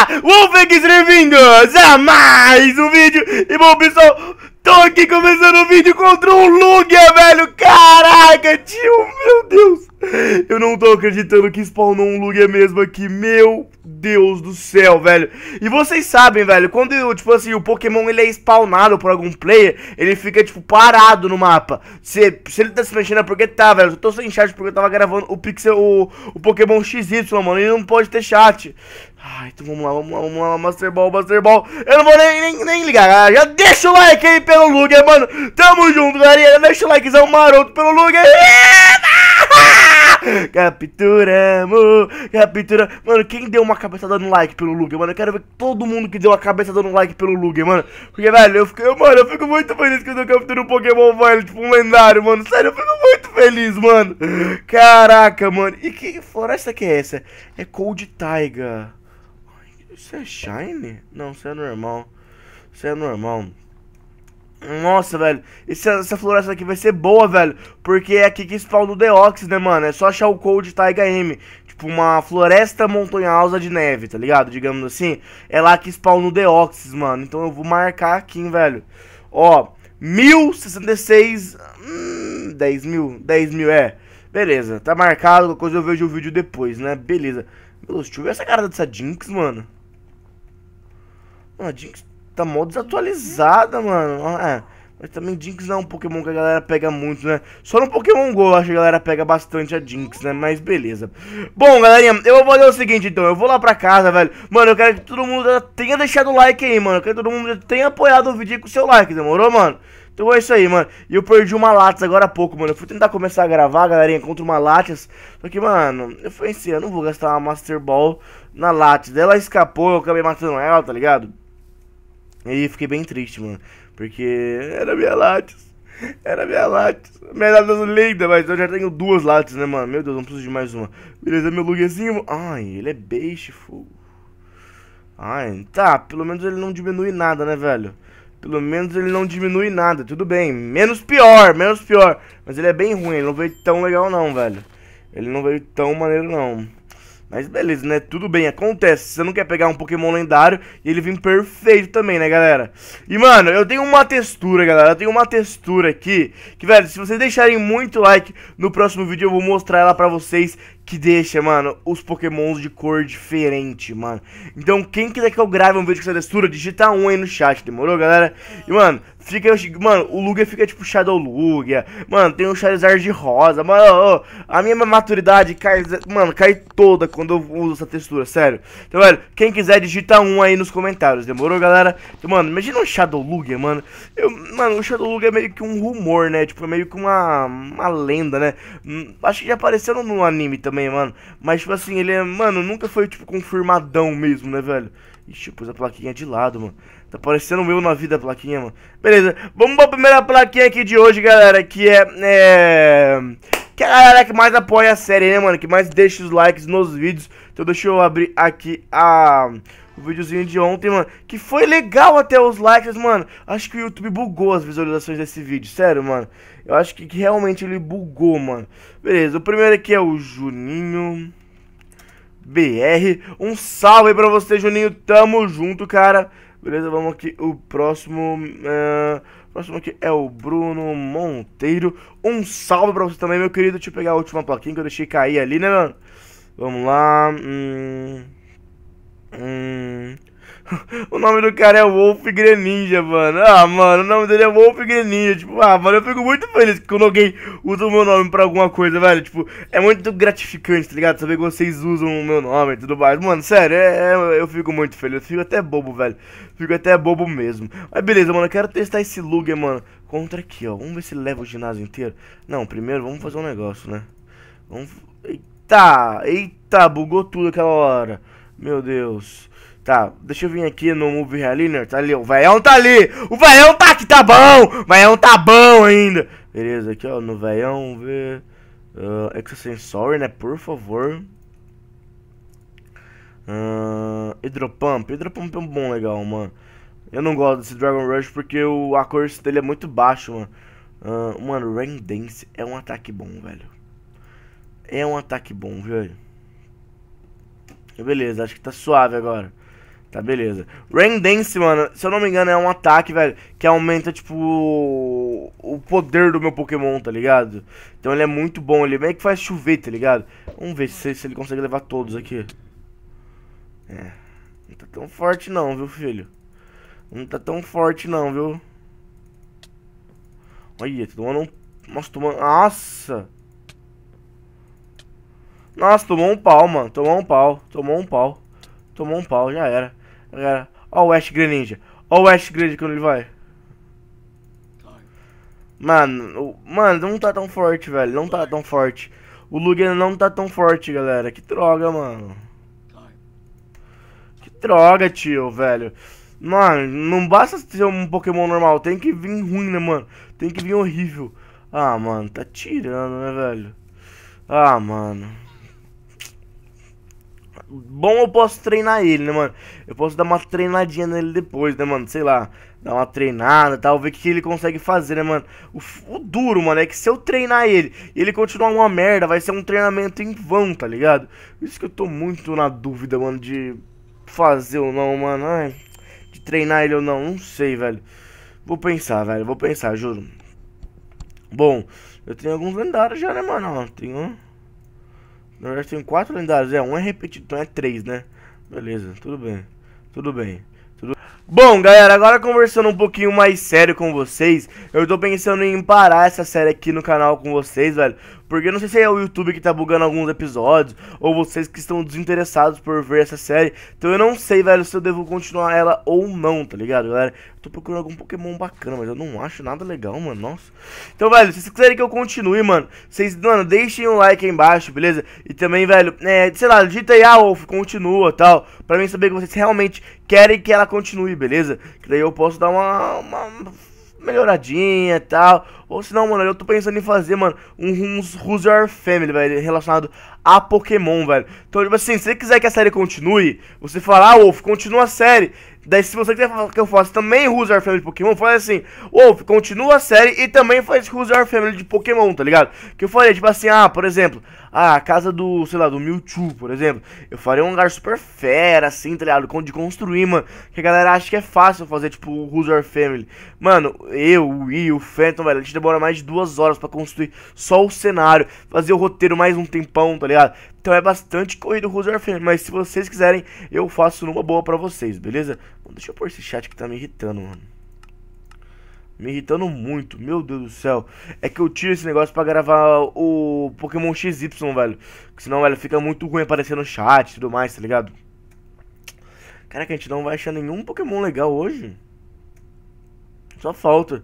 Olá, Wolfex bem-vindos a mais um vídeo E bom pessoal, tô aqui começando o vídeo contra um Lugia, velho Caraca, tio, meu Deus Eu não tô acreditando que spawnou um Lugia mesmo aqui, meu Deus do céu, velho. E vocês sabem, velho, quando, tipo assim, o Pokémon ele é spawnado por algum player, ele fica, tipo, parado no mapa. Se, se ele tá se mexendo é porque tá, velho. Eu tô sem chat porque eu tava gravando o Pixel, o, o Pokémon XY, mano, Ele não pode ter chat. Ai, então vamos lá, vamos lá, vamos lá, Master Ball, Master Ball. Eu não vou nem, nem, nem ligar, galera. Já deixa o like aí pelo Luger, mano. Tamo junto, galera. Deixa o likezão maroto pelo Luger. Capturamos, captura. Mano, quem deu uma cabeçada no like pelo Luger, mano? Eu quero ver todo mundo que deu uma cabeçada no like pelo Luger, mano. Porque, velho, eu fico, eu, mano, eu fico muito feliz que eu tô capturando um Pokémon, velho, tipo um lendário, mano. Sério, eu fico muito feliz, mano. Caraca, mano. E que floresta que é essa? É Cold Tiger. Isso é shine? Não, isso é normal. Isso é normal. Nossa, velho, essa, essa floresta aqui vai ser boa, velho Porque é aqui que spawna o Deoxys, né, mano É só achar o code Taiga M Tipo, uma floresta montanhosa de neve, tá ligado? Digamos assim É lá que spawna o Deoxys, mano Então eu vou marcar aqui, velho Ó, 1066 hum, 10 mil, 10 mil, é Beleza, tá marcado, coisa eu vejo o vídeo depois, né Beleza, meu Deus, deixa eu ver essa cara dessa Jinx, mano a Jinx tá mó desatualizada, mano. É. Mas também Jinx não é um Pokémon que a galera pega muito, né? Só no Pokémon GO acho que a galera pega bastante a Jinx, né? Mas beleza. Bom, galerinha, eu vou fazer o seguinte, então. Eu vou lá pra casa, velho. Mano, eu quero que todo mundo tenha deixado o like aí, mano. Eu quero que todo mundo tenha apoiado o vídeo com o seu like, demorou, mano? Então é isso aí, mano. E eu perdi uma Lattes agora há pouco, mano. Eu fui tentar começar a gravar, galerinha, contra uma Lattes. Só que, mano, eu pensei, assim, eu não vou gastar uma Master Ball na Lattes. Ela escapou, eu acabei matando ela, tá ligado? E fiquei bem triste, mano. Porque era minha Lattes. Era minha Lattes. Minha Lattes é linda, mas eu já tenho duas Lattes, né, mano? Meu Deus, não preciso de mais uma. Beleza, meu luguezinho. Ai, ele é beijo, fogo. Ai, tá. Pelo menos ele não diminui nada, né, velho? Pelo menos ele não diminui nada. Tudo bem. Menos pior, menos pior. Mas ele é bem ruim. Ele não veio tão legal, não, velho. Ele não veio tão maneiro, não. Mas beleza, né? Tudo bem, acontece. Você não quer pegar um Pokémon lendário e ele vem perfeito também, né, galera? E, mano, eu tenho uma textura, galera. Eu tenho uma textura aqui. Que, velho, se vocês deixarem muito like no próximo vídeo, eu vou mostrar ela pra vocês que deixa, mano, os pokémons de cor diferente, mano. Então, quem quiser que eu grave um vídeo com essa textura, digita um aí no chat, demorou, galera? E, mano, fica, mano, o Lugia fica tipo Shadow Lugia, mano, tem um Charizard de rosa, mano, oh, a minha maturidade cai, mano, cai toda quando eu uso essa textura, sério. Então, velho, quem quiser, digita um aí nos comentários, demorou, galera? Então, mano, imagina um Shadow Lugia, mano. Eu, mano, o Shadow Lugia é meio que um rumor, né, tipo, é meio que uma, uma lenda, né. Hum, acho que já apareceu no anime também mano. Mas, tipo assim, ele é. Mano, nunca foi, tipo, confirmadão mesmo, né, velho? Ixi, eu pus a plaquinha de lado, mano. Tá parecendo meu na vida a plaquinha, mano. Beleza, vamos pra primeira plaquinha aqui de hoje, galera, que é... é... Que é a galera que mais apoia a série, né, mano? Que mais deixa os likes nos vídeos. Então deixa eu abrir aqui a... O videozinho de ontem, mano, que foi legal até os likes, mano. Acho que o YouTube bugou as visualizações desse vídeo, sério, mano. Eu acho que, que realmente ele bugou, mano. Beleza, o primeiro aqui é o Juninho. BR. Um salve pra você, Juninho. Tamo junto, cara. Beleza, vamos aqui. O próximo. Uh, próximo aqui é o Bruno Monteiro. Um salve pra você também, meu querido. Deixa eu pegar a última plaquinha que eu deixei cair ali, né, mano? Vamos lá. Hum. Hum. O nome do cara é Wolf Greninja, mano. Ah, mano, o nome dele é Wolf Greninja. Tipo, ah, mano, eu fico muito feliz quando alguém usa o meu nome pra alguma coisa, velho. Tipo, é muito gratificante, tá ligado? Saber que vocês usam o meu nome e tudo mais. Mano, sério, é, é, eu fico muito feliz. Fico até bobo, velho. Fico até bobo mesmo. Mas beleza, mano, eu quero testar esse Luger, mano. Contra aqui, ó. Vamos ver se leva o ginásio inteiro. Não, primeiro vamos fazer um negócio, né? Vamos... Eita, eita, bugou tudo aquela hora. Meu Deus. Tá, deixa eu vir aqui no Movie Realiner. Tá, tá ali, o veião tá ali. O veião tá aqui, tá bom. O veião tá bom ainda. Beleza, aqui ó, no veião, ver... Uh, ah, Exosensory, né, por favor. Uh, ah, Hidropump. Hidropump é um bom legal, mano. Eu não gosto desse Dragon Rush porque o, a dele é muito baixo, mano. Uh, mano, Rain Dance é um ataque bom, velho. É um ataque bom, velho. Beleza, acho que tá suave agora. Tá, beleza. Rain Dance, mano, se eu não me engano, é um ataque, velho, que aumenta, tipo, o poder do meu Pokémon, tá ligado? Então ele é muito bom, ele meio que faz chover, tá ligado? Vamos ver se, se ele consegue levar todos aqui. É, não tá tão forte não, viu, filho? Não tá tão forte não, viu? Olha, tá tomando um... Nossa, tomando... Nossa! Nossa, tomou um pau, mano, tomou um pau, tomou um pau. Tomou um pau, já era. Já era. Ó o West Greninja, Ó o West Greninja quando ele vai. Mano, o, mano, não tá tão forte, velho. Não tá tão forte. O Lugan não tá tão forte, galera. Que droga, mano. Que droga, tio, velho. Mano, não basta ser um Pokémon normal. Tem que vir ruim, né, mano? Tem que vir horrível. Ah, mano, tá tirando, né, velho? Ah, mano. Bom, eu posso treinar ele, né, mano? Eu posso dar uma treinadinha nele depois, né, mano? Sei lá, dar uma treinada e tal, ver o que ele consegue fazer, né, mano? O, o, duro, mano, é que se eu treinar ele e ele continuar uma merda, vai ser um treinamento em vão, tá ligado? Isso que eu tô muito na dúvida, mano, de fazer ou não, mano. Ai, de treinar ele ou não, não sei, velho. Vou pensar, velho, vou pensar, juro. Bom, eu tenho alguns lendários já, né, mano? Ó, tenho na verdade tem quatro lendários. É, um é repetido, então é três, né? Beleza, tudo bem. Tudo bem. Tudo... Bom, galera, agora conversando um pouquinho mais sério com vocês, eu tô pensando em parar essa série aqui no canal com vocês, velho, porque eu não sei se é o YouTube que tá bugando alguns episódios, ou vocês que estão desinteressados por ver essa série. Então eu não sei, velho, se eu devo continuar ela ou não, tá ligado, galera? Eu tô procurando algum Pokémon bacana, mas eu não acho nada legal, mano, nossa. Então, velho, se vocês quiserem que eu continue, mano, vocês, mano, deixem um like aí embaixo, beleza? E também, velho, é, sei lá, digita aí, ah, Wolf, continua, tal, pra mim saber que vocês realmente querem que ela continue, beleza? Que daí eu posso dar uma... uma melhoradinha e tal. Ou se não, mano, eu tô pensando em fazer, mano, uns Who's Your Family, velho, relacionado a Pokémon, velho. Então, tipo assim, se você quiser que a série continue, você fala, ah, Wolf, continua a série. Daí, se você quiser que eu faça também Who's Your Family de Pokémon, fala assim, Wolf, continua a série e também faz Who's Your Family de Pokémon, tá ligado? Que eu falei, tipo assim, ah, por exemplo, a casa do, sei lá, do Mewtwo, por exemplo. Eu faria um lugar super fera, assim, tá ligado? De construir, mano. Que a galera acha que é fácil fazer, tipo, Who's Your Family. Mano, eu, o Will, o Phantom, velho, a gente demora mais de duas horas para construir só o cenário, fazer o roteiro mais um tempão, tá ligado? Então é bastante corrido o Rules mas se vocês quiserem, eu faço numa boa para vocês, beleza? Bom, deixa eu pôr esse chat que tá me irritando, mano. Me irritando muito, meu Deus do céu. É que eu tiro esse negócio pra gravar o Pokémon XY, velho. Porque senão, velho, fica muito ruim aparecendo no chat e tudo mais, tá ligado? Caraca, a gente não vai achar nenhum Pokémon legal hoje. Só falta.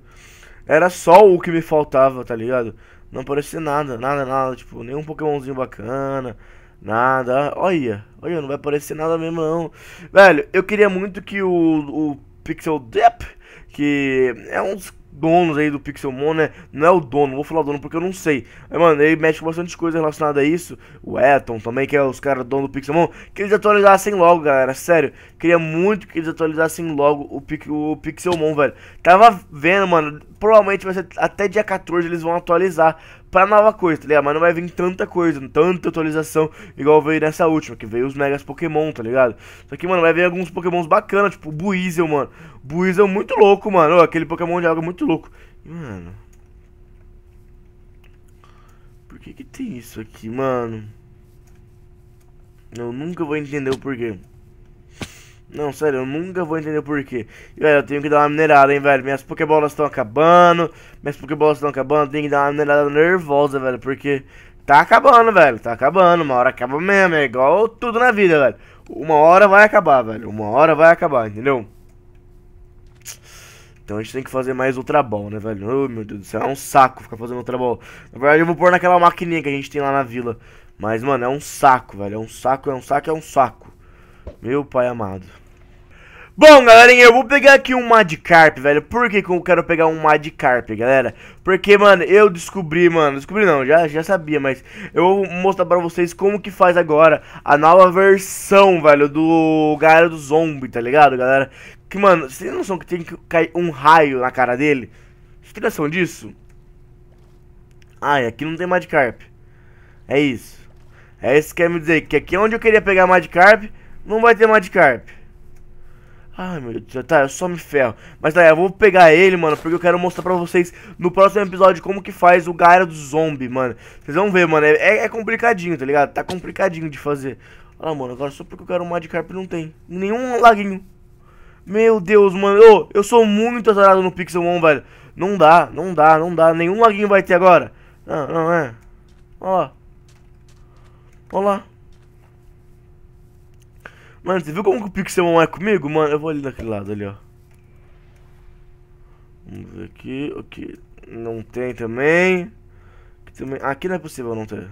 Era só o que me faltava, tá ligado? Não aparecia nada, nada, nada. Tipo, nenhum Pokémonzinho bacana. Nada. Olha, olha, não vai aparecer nada mesmo, não. Velho, eu queria muito que o, o Pixel Dep, que é uns donos aí do Pixelmon, né? Não é o dono, vou falar o dono porque eu não sei. Mas, mano, ele mexe com bastante coisa relacionada a isso. O Eton também, que é os caras dono do Pixelmon. Que eles atualizassem logo, galera. Sério, queria muito que eles atualizassem logo o, Pic o Pixelmon, velho. Tava vendo, mano. Provavelmente vai ser até dia 14 eles vão atualizar pra nova coisa, tá ligado? Mas não vai vir tanta coisa, tanta atualização, igual veio nessa última, que veio os Megas Pokémon, tá ligado? Só que, mano, vai vir alguns Pokémons bacanas, tipo o Buizel, mano. Buizel muito louco, mano. Aquele Pokémon de água é muito louco. Mano. Por que que tem isso aqui, mano? Eu nunca vou entender o porquê. Não, sério, eu nunca vou entender porquê. E, velho, eu tenho que dar uma minerada, hein, velho. Minhas pokebolas estão acabando. Minhas pokebolas estão acabando. Tem que dar uma minerada nervosa, velho. Porque tá acabando, velho. Tá acabando. Uma hora acaba mesmo. É igual tudo na vida, velho. Uma hora vai acabar, velho. Uma hora vai acabar, entendeu? Então a gente tem que fazer mais Ultra Ball, né, velho? Oh, meu Deus do céu, é um saco ficar fazendo Ultra Ball. Na verdade, eu vou pôr naquela maquininha que a gente tem lá na vila. Mas, mano, é um saco, velho. É um saco, é um saco, é um saco. Meu pai amado. Bom, galerinha, eu vou pegar aqui um Madcarp, velho. Por que, que eu quero pegar um Madcarp, galera? Porque, mano, eu descobri, mano... Descobri não, já, já sabia, mas... Eu vou mostrar pra vocês como que faz agora a nova versão, velho, do galera do zombie, tá ligado, galera? Que, mano, vocês não são que tem que cair um raio na cara dele? Vocês têm noção disso? Ai, aqui não tem Madcarp. É isso. É isso que quer me dizer, que aqui onde eu queria pegar Madcarp, não vai ter Madcarp. Ai, meu Deus, tá, eu só me ferro. Mas tá, eu vou pegar ele, mano, porque eu quero mostrar pra vocês no próximo episódio como que faz o Gaira do Zombie, mano. Vocês vão ver, mano, é, é, é complicadinho, tá ligado? Tá complicadinho de fazer. Olha lá, mano, agora só porque eu quero um Madcarp não tem nenhum laguinho. Meu Deus, mano, Ô, eu sou muito azarado no Pixel 1, velho. Não dá, não dá, não dá, nenhum laguinho vai ter agora. Não, não é. Ó lá. Ó lá. Mano, você viu como o Pixelmon é comigo? Mano, eu vou ali naquele lado ali, ó. Vamos ver aqui. Aqui não tem também. Aqui, também. aqui não é possível não ter.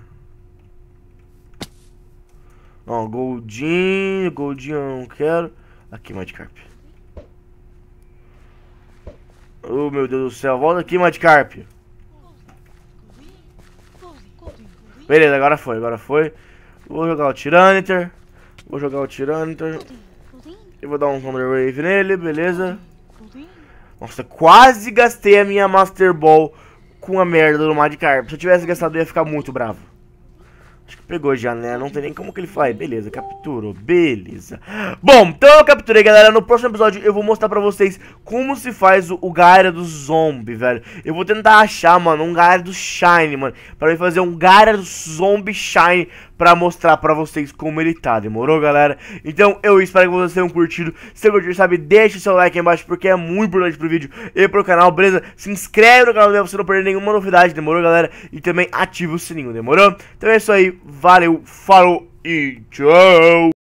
Ó, Goldinho. Goldinho eu não quero. Aqui, Madcarp. Oh, meu Deus do céu. Volta aqui, Madcarp. Beleza, agora foi, agora foi. Vou jogar o Tiranitar. Vou jogar o Tiranitar. Eu vou dar um Thunder Wave nele, beleza? Nossa, quase gastei a minha Master Ball com a merda do Magikarp. Se eu tivesse gastado, eu ia ficar muito bravo. Acho que pegou já, né? Não tem nem como que ele faz. Beleza, capturou. Beleza. Bom, então eu capturei, galera. No próximo episódio eu vou mostrar pra vocês como se faz o, o Gaira do Zombie, velho. Eu vou tentar achar, mano, um Gaira do Shine, mano. Pra eu fazer um Gaira do Zombie Shine pra mostrar pra vocês como ele tá, demorou, galera? Então, eu espero que vocês tenham curtido. Se você curtir, sabe, deixa o seu like aí embaixo, porque é muito importante pro vídeo e pro canal, beleza? Se inscreve no canal pra você não perder nenhuma novidade, demorou, galera? E também ativa o sininho, demorou? Então é isso aí, valeu, falou e tchau!